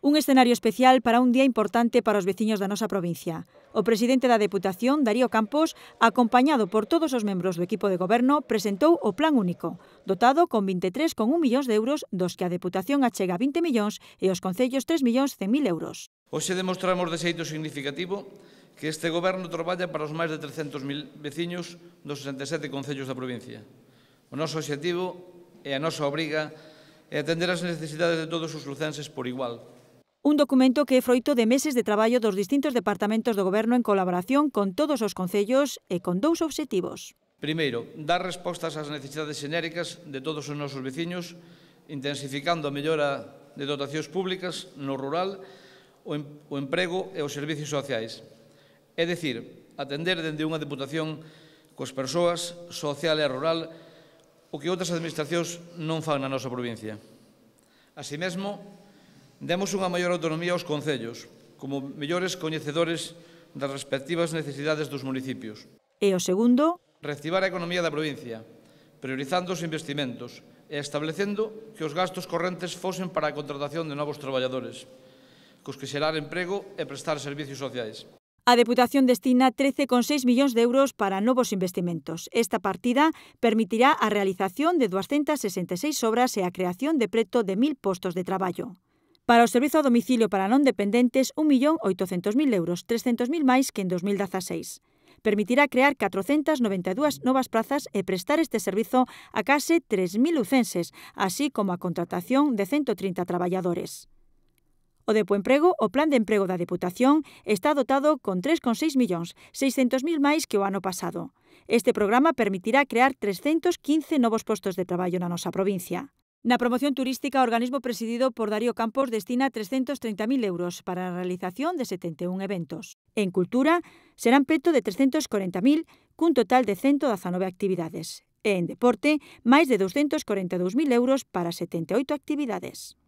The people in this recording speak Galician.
Un escenario especial para un día importante para os veciños da nosa provincia. O presidente da Deputación, Darío Campos, acompañado por todos os membros do equipo de goberno, presentou o Plan Único, dotado con 23,1 millóns de euros, dos que a Deputación achega 20 millóns e os Concellos 3 millóns 100.000 euros. Hoxe demostramos de xeito significativo que este goberno traballa para os máis de 300.000 veciños dos 67 concellos da provincia. O noso objetivo e a nosa obriga é atender as necesidades de todos os lucenses por igual, Un documento que é froito de meses de traballo dos distintos departamentos do Goberno en colaboración con todos os concellos e con dous obxectivos. Primeiro, dar respostas ás necesidades xenéricas de todos os nosos veciños, intensificando a mellora de dotacións públicas no rural, o emprego e os servicios sociais. É dicir, atender dende unha deputación cos persoas, social e rural, o que outras administracións non fan na nosa provincia. Así mesmo, Demos unha maior autonomía aos concellos, como mellores coñecedores das respectivas necesidades dos municipios. E o segundo? Reactivar a economía da provincia, priorizando os investimentos e establecendo que os gastos correntes fosen para a contratación de novos traballadores, cos que xerar emprego e prestar servicios sociais. A Deputación destina 13,6 millóns de euros para novos investimentos. Esta partida permitirá a realización de 266 obras e a creación de preto de 1.000 postos de traballo. Para o servizo a domicilio para non dependentes, 1.800.000 euros, 300.000 máis que en 2016 permitirá crear 492 novas prazas e prestar este servizo a case 3.000 lucenses, así como a contratación de 130 traballadores. O de Poemprego, o plan de emprego da Deputación, está dotado con 3,6 millóns, 600.000 máis que o ano pasado. Este programa permitirá crear 315 novos postos de traballo na nosa provincia. Na promoción turística, o organismo presidido por Darío Campos destina 330.000 euros para a realización de 71 eventos. En cultura, serán preto de 340.000, cun total de 119 actividades. E en deporte, máis de 242.000 euros para 78 actividades.